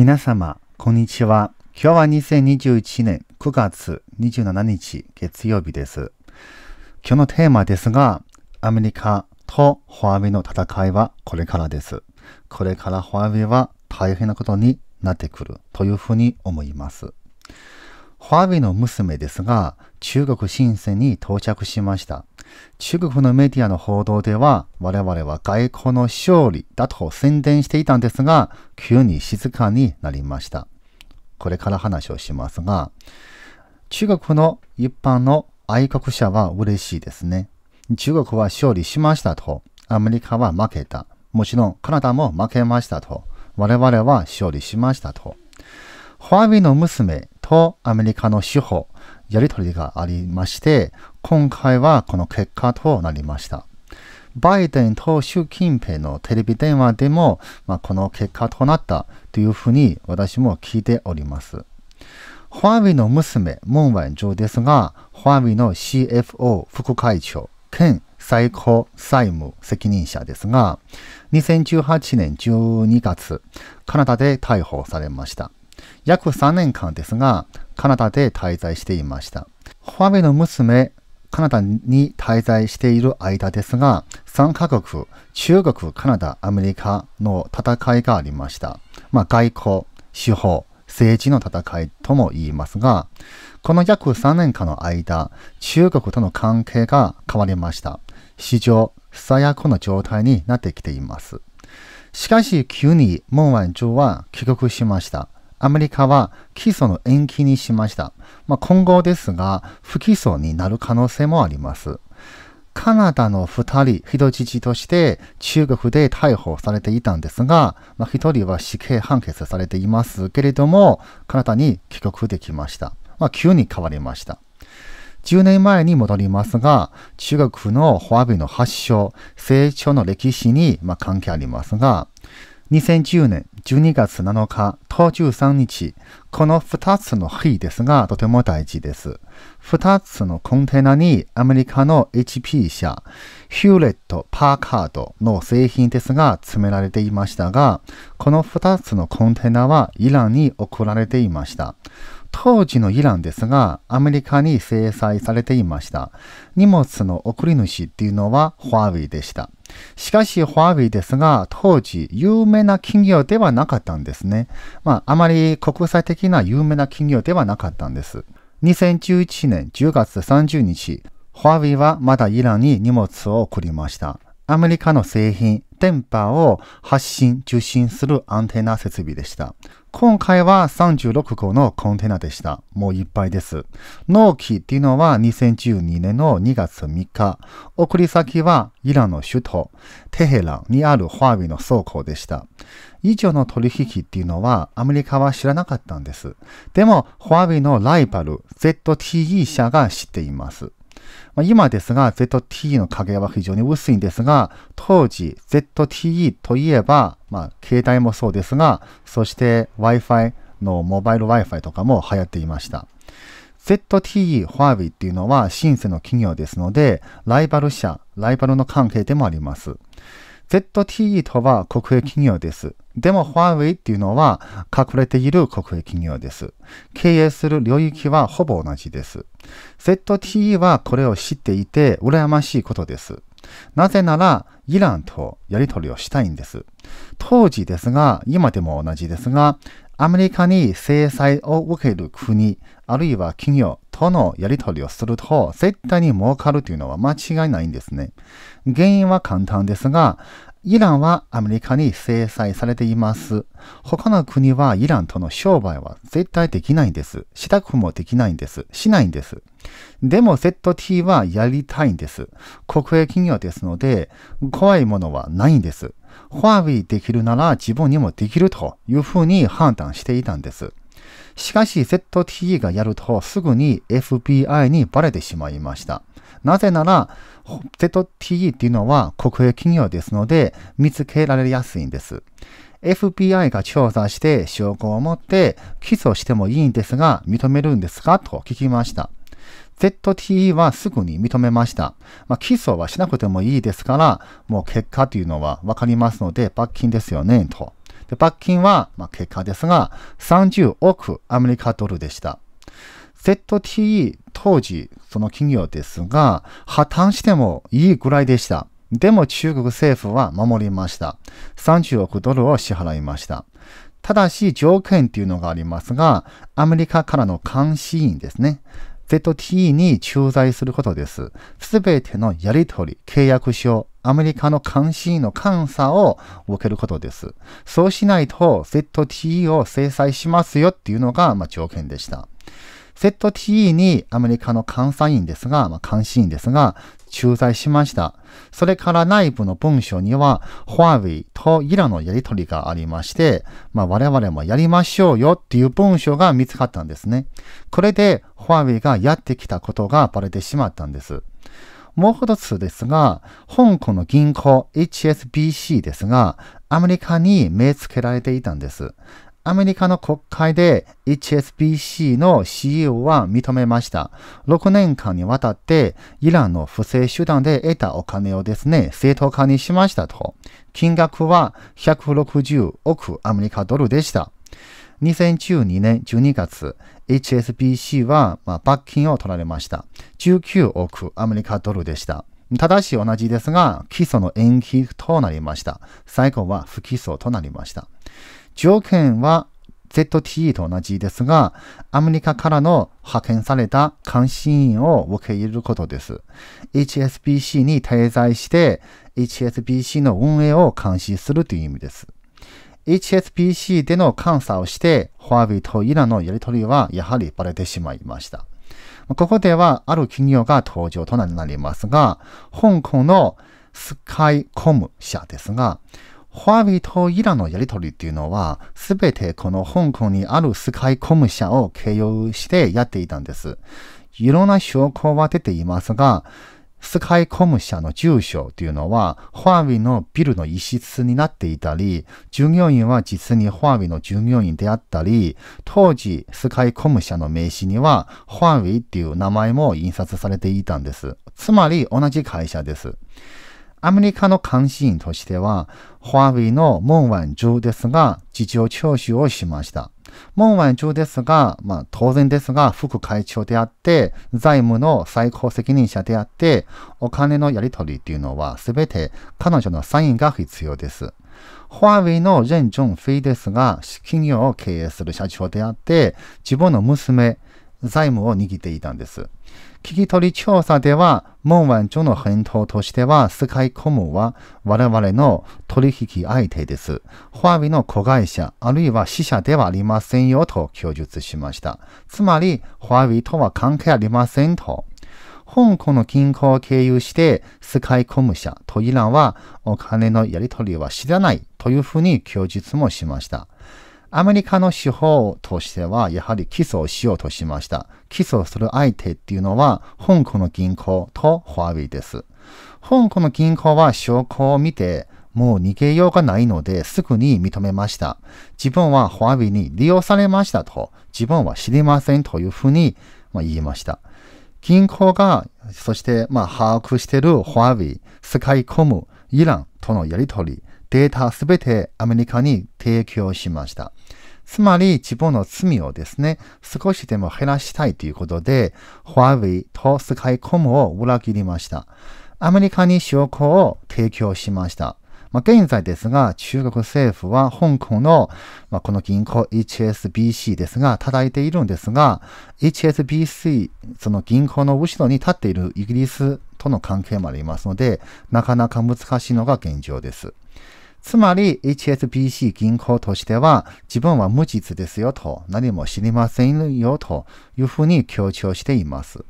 皆様、こんにちは。今日は2021年9月27日月曜日です。今日のテーマですが、アメリカとフォアビの戦いはこれからです。これからフォアビは大変なことになってくるというふうに思います。フォアビの娘ですが、中国深センに到着しました。中国のメディアの報道では、我々は外交の勝利だと宣伝していたんですが、急に静かになりました。これから話をしますが、中国の一般の愛国者は嬉しいですね。中国は勝利しましたと。アメリカは負けた。もちろんカナダも負けましたと。我々は勝利しましたと。ホワーの娘とアメリカの司法、やりとりがありまして、今回はこの結果となりました。バイデンと習近平のテレビ電話でも、まあ、この結果となったというふうに私も聞いております。フホワイの娘、モンワンジョですが、フホワイの CFO 副会長兼最高債務責任者ですが、2018年12月、カナダで逮捕されました。約3年間ですが、カナダで滞在していました。フホワイの娘、カナダに滞在している間ですが、3カ国、中国、カナダ、アメリカの戦いがありました。まあ、外交、司法、政治の戦いとも言いますが、この約3年間の間、中国との関係が変わりました。史上最悪の状態になってきています。しかし急にモンワ長は帰国しました。アメリカは起訴の延期にしました。まあ、今後ですが、不起訴になる可能性もあります。カナダの二人、人質として中国で逮捕されていたんですが、まあ、人は死刑判決されていますけれども、カナダに帰国できました。まあ、急に変わりました。10年前に戻りますが、中国のホワビの発祥、成長の歴史にま関係ありますが、2010年12月7日当13日、この2つの日ですが、とても大事です。2つのコンテナにアメリカの HP 社、ヒューレット・パーカードの製品ですが詰められていましたが、この2つのコンテナはイランに送られていました。当時のイランですが、アメリカに制裁されていました。荷物の送り主っていうのは、ホワイでした。しかし、ファービーですが、当時、有名な企業ではなかったんですね。まあ、あまり国際的な有名な企業ではなかったんです。2011年10月30日、ファービーはまだイランに荷物を送りました。アメリカの製品、電波を発信、受信するアンテナ設備でした。今回は36個のコンテナでした。もういっぱいです。納期っていうのは2012年の2月3日。送り先はイランの首都テヘランにあるホワイウの倉庫でした。以上の取引っていうのはアメリカは知らなかったんです。でも、ホワイウのライバル ZTE 社が知っています。まあ、今ですが ZTE の影は非常に薄いんですが、当時 ZTE といえば、まあ、携帯もそうですが、そして Wi-Fi のモバイル Wi-Fi とかも流行っていました。ZTE ファービーっていうのはシンセの企業ですので、ライバル社、ライバルの関係でもあります。ZTE とは国営企業です。でも、ファーウェイっていうのは隠れている国営企業です。経営する領域はほぼ同じです。ZTE はこれを知っていて羨ましいことです。なぜなら、イランとやり取りをしたいんです。当時ですが、今でも同じですが、アメリカに制裁を受ける国、あるいは企業とのやり取りをすると、絶対に儲かるというのは間違いないんですね。原因は簡単ですが、イランはアメリカに制裁されています。他の国はイランとの商売は絶対できないんです。したくもできないんです。しないんです。でも ZT はやりたいんです。国営企業ですので、怖いものはないんです。ファーェーできるなら自分にもできるというふうに判断していたんです。しかし z t がやるとすぐに FBI にバレてしまいました。なぜなら、ZTE っていうのは国営企業ですので、見つけられやすいんです。FBI が調査して証拠を持って起訴してもいいんですが、認めるんですかと聞きました。ZTE はすぐに認めました。まあ、起訴はしなくてもいいですから、もう結果というのはわかりますので、罰金ですよね、と。で罰金は、まあ、結果ですが、30億アメリカドルでした。ZTE 当時、その企業ですが、破綻してもいいぐらいでした。でも中国政府は守りました。30億ドルを支払いました。ただし条件っていうのがありますが、アメリカからの監視員ですね。ZTE に駐在することです。すべてのやり取り、契約書、アメリカの監視員の監査を受けることです。そうしないと ZTE を制裁しますよっていうのが、まあ、条件でした。セット TE にアメリカの監査員ですが、まあ、監視員ですが、駐在しました。それから内部の文書には、ホワイとイラのやり取りがありまして、まあ、我々もやりましょうよっていう文書が見つかったんですね。これで、ホワイがやってきたことがバレてしまったんです。もう一つですが、香港の銀行 HSBC ですが、アメリカに目つけられていたんです。アメリカの国会で HSBC の CEO は認めました。6年間にわたってイランの不正手段で得たお金をですね、正当化にしましたと。金額は160億アメリカドルでした。2012年12月、HSBC は、まあ、罰金を取られました。19億アメリカドルでした。ただし同じですが、基礎の延期となりました。最後は不起訴となりました。条件は ZTE と同じですが、アメリカからの派遣された監視員を受け入れることです。HSBC に滞在して、HSBC の運営を監視するという意味です。HSBC での監査をして、ホワイトイランのやり取りはやはりバレてしまいました。ここではある企業が登場となりますが、香港のスカイコム社ですが、とイランのやりとりっていうのは、すべてこの香港にあるスカイコム社を経由してやっていたんです。いろんな証拠は出ていますが、スカイコム社の住所っていうのは、ウアイのビルの一室になっていたり、従業員は実にウアイの従業員であったり、当時、スカイコム社の名刺には、ウアイっていう名前も印刷されていたんです。つまり、同じ会社です。アメリカの関心としては、ーウのモンワン中ですが、事情聴取をしました。モンワン中ですが、まあ、当然ですが、副会長であって、財務の最高責任者であって、お金のやり取りっていうのは全て彼女のサインが必要です。華イのジェン・ジョン・フィーですが、企業を経営する社長であって、自分の娘、財務を握っていたんです。聞き取り調査では、門番長の返答としては、スカイコムは我々の取引相手です。ファービの子会社、あるいは死者ではありませんよと供述しました。つまり、ファービとは関係ありませんと。香港の銀行を経由して、スカイコム社とイランはお金のやり取りは知らないというふうに供述もしました。アメリカの手法としては、やはり起訴をしようとしました。起訴する相手っていうのは、香港の銀行とホワイーです。香港の銀行は証拠を見て、もう逃げようがないのですぐに認めました。自分はホワイーに利用されましたと、自分は知りませんというふうに、ま言いました。銀行が、そして、ま把握しているホワイー、使い込むイランとのやりとり、データすべてアメリカに提供しました。つまり自分の罪をですね、少しでも減らしたいということで、ファーウェイとスカイコムを裏切りました。アメリカに証拠を提供しました。まあ、現在ですが、中国政府は香港の、まあ、この銀行 HSBC ですが、叩いているんですが、HSBC、その銀行の後ろに立っているイギリスとの関係もありますので、なかなか難しいのが現状です。つまり HSBC 銀行としては自分は無実ですよと何も知りませんよというふうに強調しています。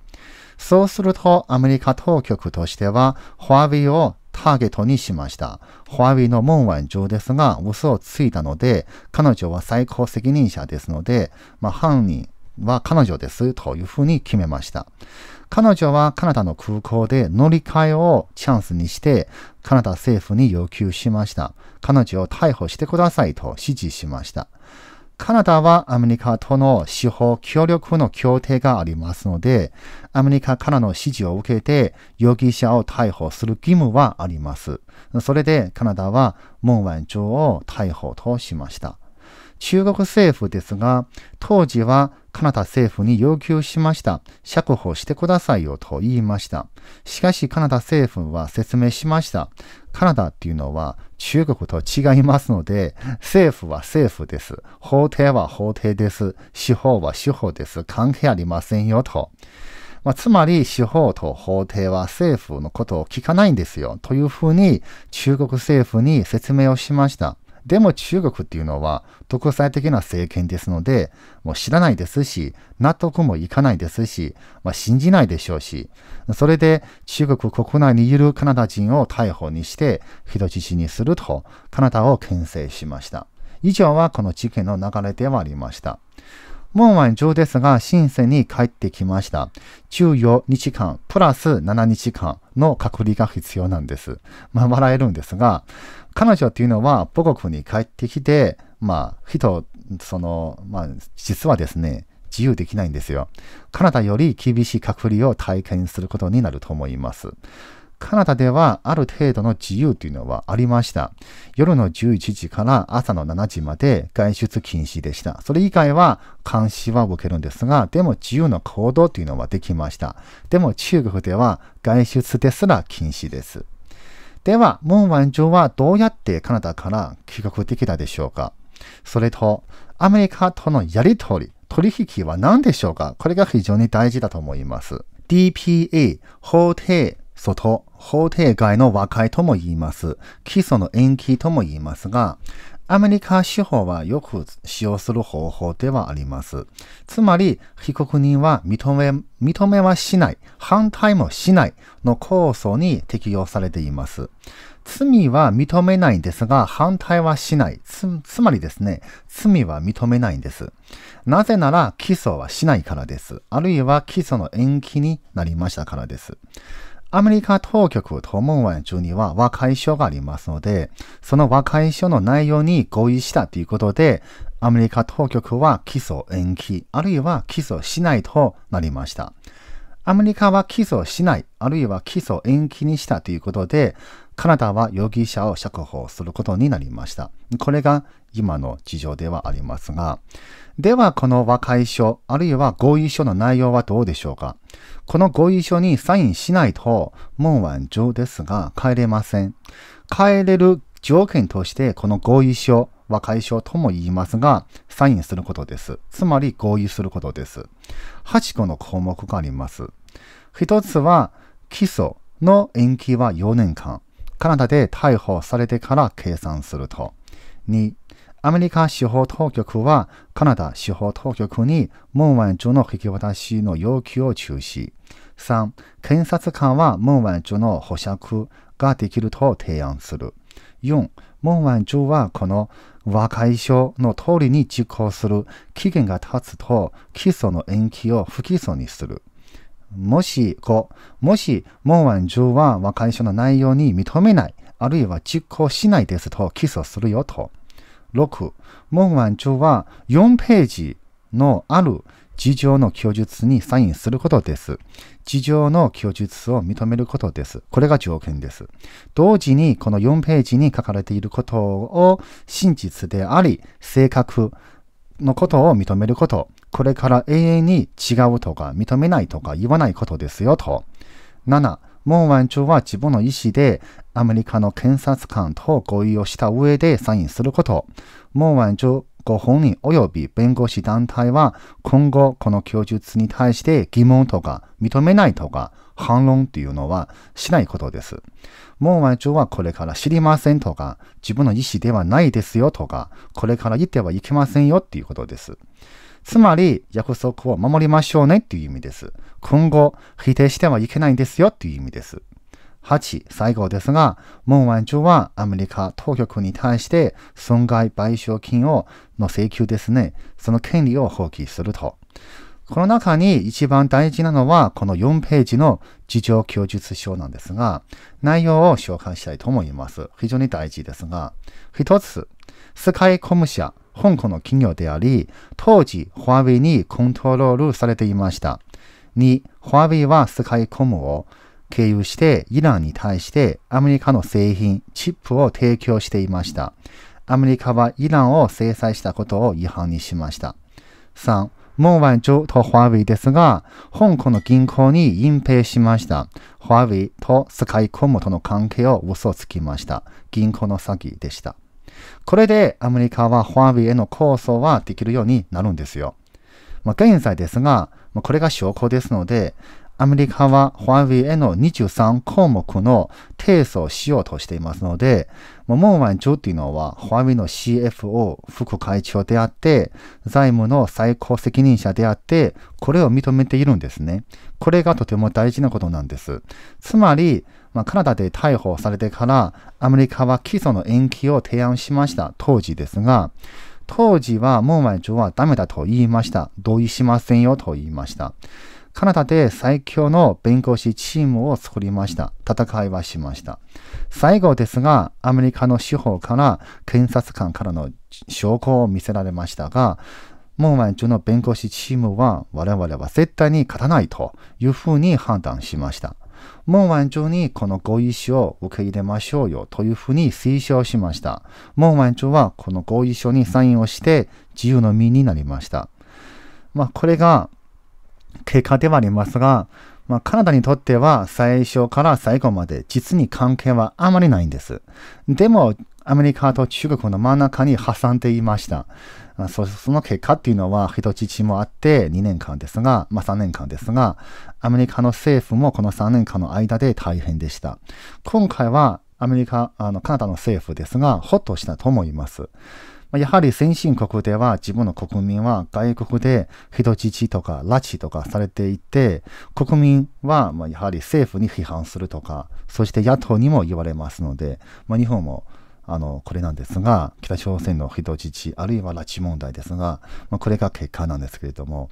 そうするとアメリカ当局としてはファービーをターゲットにしました。ファービーの門番上ですが嘘をついたので彼女は最高責任者ですので、まあ、犯人は彼女ですというふうに決めました。彼女はカナダの空港で乗り換えをチャンスにしてカナダ政府に要求しました。彼女を逮捕してくださいと指示しました。カナダはアメリカとの司法協力の協定がありますので、アメリカからの指示を受けて容疑者を逮捕する義務はあります。それでカナダはモンワン長を逮捕としました。中国政府ですが、当時はカナダ政府に要求しました。釈放してくださいよと言いました。しかしカナダ政府は説明しました。カナダっていうのは中国と違いますので、政府は政府です。法廷は法廷です。司法は司法です。関係ありませんよと。まあ、つまり司法と法廷は政府のことを聞かないんですよというふうに中国政府に説明をしました。でも中国っていうのは独裁的な政権ですので、もう知らないですし、納得もいかないですし、まあ、信じないでしょうし、それで中国国内にいるカナダ人を逮捕にして人質にするとカナダを牽制しました。以上はこの事件の流れではありました。門は上ですが、深セに帰ってきました。14日間、プラス7日間の隔離が必要なんです。まあ、笑えるんですが、彼女っていうのは母国に帰ってきて、まあ、人、その、まあ、実はですね、自由できないんですよ。カナダより厳しい隔離を体験することになると思います。カナダではある程度の自由というのはありました。夜の11時から朝の7時まで外出禁止でした。それ以外は監視は受けるんですが、でも自由の行動というのはできました。でも中国では外出ですら禁止です。では、ムン・ワンはどうやってカナダから帰国できたでしょうかそれと、アメリカとのやりとり、取引は何でしょうかこれが非常に大事だと思います。DPA、法廷、外、法定外の和解とも言います。基礎の延期とも言いますが、アメリカ司法はよく使用する方法ではあります。つまり、被告人は認め、認めはしない、反対もしないの構想に適用されています。罪は認めないんですが、反対はしない。つ、つまりですね、罪は認めないんです。なぜなら、起訴はしないからです。あるいは、起訴の延期になりましたからです。アメリカ当局訪問案中には和解書がありますので、その和解書の内容に合意したということで、アメリカ当局は起訴延期、あるいは起訴しないとなりました。アメリカは起訴しない、あるいは起訴延期にしたということで、カナダは容疑者を釈放することになりました。これが今の事情ではありますが、ではこの和解書、あるいは合意書の内容はどうでしょうかこの合意書にサインしないと、門番上ですが帰れません。帰れる条件として、この合意書は解消とも言いますが、サインすることです。つまり合意することです。8個の項目があります。1つは、基礎の延期は4年間。カナダで逮捕されてから計算すると。2、アメリカ司法当局はカナダ司法当局に門番上の引き渡しの要求を中止。3、検察官は文腕中の保釈ができると提案する。4、文腕中はこの和解書の通りに実行する期限が経つと、起訴の延期を不起訴にする。もし5、もし文腕中は和解書の内容に認めない、あるいは実行しないですと起訴するよと。6、文腕中は4ページのある事情の供述にサインすることです。事情の供述を認めることです。これが条件です。同時に、この4ページに書かれていることを真実であり、正確のことを認めること。これから永遠に違うとか認めないとか言わないことですよと。7、モンワン長は自分の意思でアメリカの検察官と合意をした上でサインすること。モンワン長ご本人及び弁護士団体は今後この供述に対して疑問とか認めないとか反論というのはしないことです。門外長はこれから知りませんとか自分の意思ではないですよとかこれから言ってはいけませんよっていうことです。つまり約束を守りましょうねっていう意味です。今後否定してはいけないんですよっていう意味です。8、最後ですが、モン中はアメリカ当局に対して損害賠償金をの請求ですね、その権利を放棄すると。この中に一番大事なのは、この4ページの事情供述書なんですが、内容を紹介したいと思います。非常に大事ですが、一つ、スカイコム社、香港の企業であり、当時、ファーウェイにコントロールされていました。2、ファーウェイはスカイコムを経由してイランに対してアメリカの製品、チップを提供していました。アメリカはイランを制裁したことを違反にしました。3、モーバョーとェイですが、香港の銀行に隠蔽しました。ェイとスカイコムとの関係を嘘つきました。銀行の詐欺でした。これでアメリカはェイへの構想はできるようになるんですよ。まあ、現在ですが、まあ、これが証拠ですので、アメリカはホワイウェイへの23項目の提訴をしようとしていますので、モンワンジョっていうのはホワイウェイの CFO 副会長であって、財務の最高責任者であって、これを認めているんですね。これがとても大事なことなんです。つまり、まあ、カナダで逮捕されてからアメリカは起訴の延期を提案しました当時ですが、当時はモンワンジョはダメだと言いました。同意しませんよと言いました。カナダで最強の弁護士チームを作りました。戦いはしました。最後ですが、アメリカの司法から検察官からの証拠を見せられましたが、モンワンジュの弁護士チームは我々は絶対に勝たないというふうに判断しました。モンワンジュにこの合意書を受け入れましょうよというふうに推奨しました。モンワンジュはこの合意書にサインをして自由の身になりました。まあ、これが結果ではありますが、まあ、カナダにとっては最初から最後まで実に関係はあまりないんです。でも、アメリカと中国の真ん中に挟んでいました。その結果っていうのは人質もあって2年間ですが、まあ、3年間ですが、アメリカの政府もこの3年間の間で大変でした。今回はアメリカ、あのカナダの政府ですが、ほっとしたと思います。やはり先進国では自分の国民は外国で人質とか拉致とかされていて、国民はまやはり政府に批判するとか、そして野党にも言われますので、まあ、日本もあのこれなんですが、北朝鮮の人質、あるいは拉致問題ですが、まあ、これが結果なんですけれども、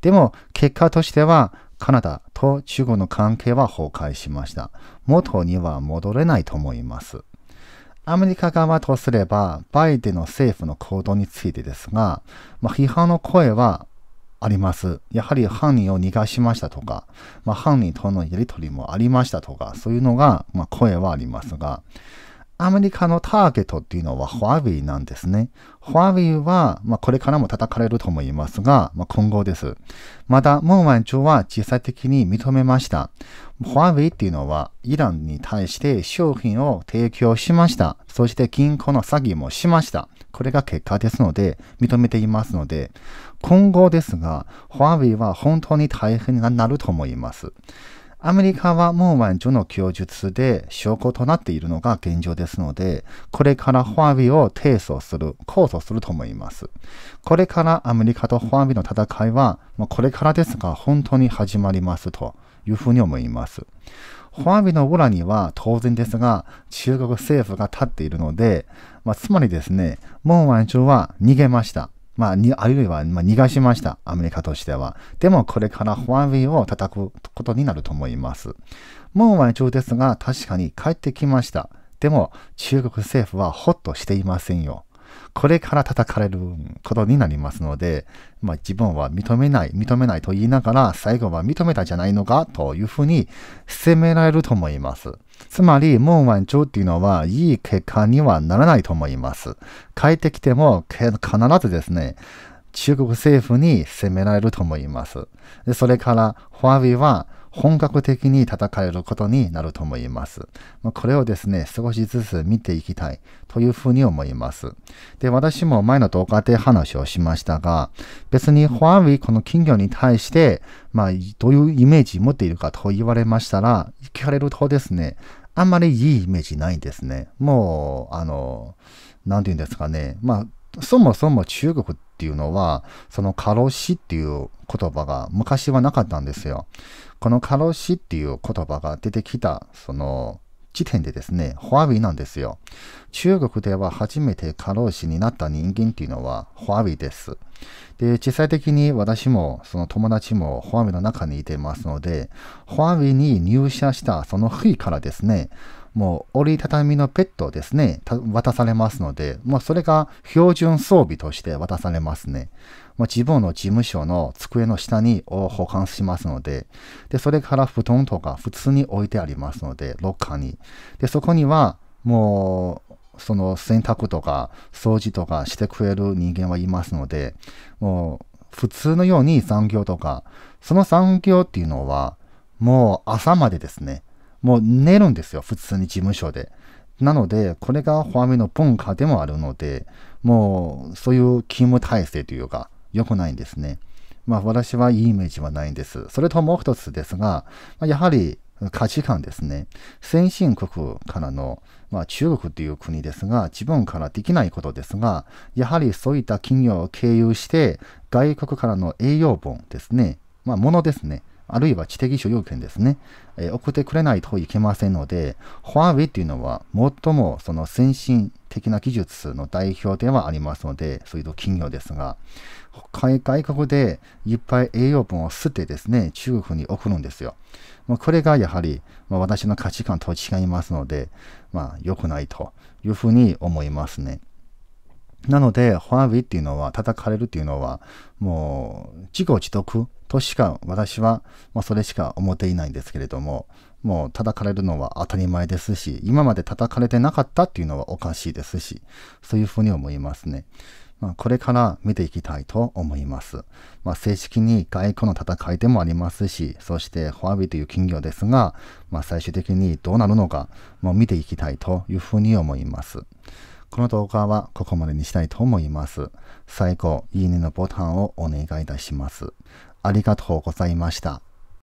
でも結果としては、カナダと中国の関係は崩壊しました。元には戻れないと思います。アメリカ側とすれば、バイデンの政府の行動についてですが、まあ、批判の声はあります。やはり犯人を逃がしましたとか、まあ、犯人とのやりとりもありましたとか、そういうのが、まあ、声はありますが、アメリカのターゲットっていうのはホワイなんですね。ホワイは、まあ、これからも叩かれると思いますが、まあ、今後です。また、モンワン朝は実際的に認めました。ホワイっていうのは、イランに対して商品を提供しました。そして銀行の詐欺もしました。これが結果ですので、認めていますので、今後ですが、ホワイは本当に大変になると思います。アメリカはモーマンジュの供述で証拠となっているのが現状ですので、これからファービを提訴する、控訴すると思います。これからアメリカとファービの戦いは、これからですが本当に始まりますというふうに思います。ファービの裏には当然ですが、中国政府が立っているので、まあ、つまりですね、モーマンジュは逃げました。まあ、あるいは、まあ、逃がしました。アメリカとしては。でも、これからファーウィーを叩くことになると思います。門は一応ですが、確かに帰ってきました。でも、中国政府はほっとしていませんよ。これから叩かれることになりますので、まあ、自分は認めない、認めないと言いながら、最後は認めたじゃないのかというふうに責められると思います。つまり、門番長っていうのは、いい結果にはならないと思います。帰ってきても、必ずですね、中国政府に責められると思います。それから、ファーウェイは、本格的に戦えることになると思います。まこれをですね、少しずつ見ていきたいというふうに思います。で、私も前の動画で話をしましたが、別にファウィイこの金魚に対して、まあ、どういうイメージ持っているかと言われましたら、聞かれるとですね、あんまりいいイメージないんですね。もう、あの、なんて言うんですかね。まあ、そもそも中国っていうのは、その過労死っていう言葉が昔はなかったんですよ。この過労死っていう言葉が出てきた、その、時点でですね、ホワアビーなんですよ。中国では初めて過労死になった人間っていうのはホワアビーです。で、実際的に私もその友達もホワアビーの中にいてますので、ホワアビーに入社したその日からですね、もう折りたたみのペットをですね、渡されますので、もうそれが標準装備として渡されますね。まう自分の事務所の机の下にを保管しますので、で、それから布団とか普通に置いてありますので、ロッカーに。で、そこにはもう、その洗濯とか掃除とかしてくれる人間はいますので、もう普通のように残業とか、その残業っていうのは、もう朝までですね。もう寝るんですよ、普通に事務所で。なので、これがファミの文化でもあるので、もうそういう勤務体制というか、良くないんですね。まあ私はいいイメージはないんです。それともう一つですが、やはり価値観ですね。先進国からの、まあ、中国という国ですが、自分からできないことですが、やはりそういった企業を経由して、外国からの栄養分ですね、まあ、ものですね。あるいは知的所有権ですね、えー、送ってくれないといけませんので、フワウェイっていうのは最もその先進的な技術の代表ではありますので、そういう企業ですが、海外国でいっぱい栄養分を吸ってですね、中国に送るんですよ。まあ、これがやはり、まあ、私の価値観と違いますので、まあ、良くないというふうに思いますね。なので、花火っていうのは、叩かれるっていうのは、もう、自業自得としか、私は、まあ、それしか思っていないんですけれども、もう叩かれるのは当たり前ですし、今まで叩かれてなかったっていうのはおかしいですし、そういうふうに思いますね。まあ、これから見ていきたいと思います。まあ、正式に外交の戦いでもありますし、そしてホワビという企業ですが、まあ、最終的にどうなるのか、も見ていきたいというふうに思います。この動画はここまでにしたいと思います。最後、いいねのボタンをお願いいたします。ありがとうございました。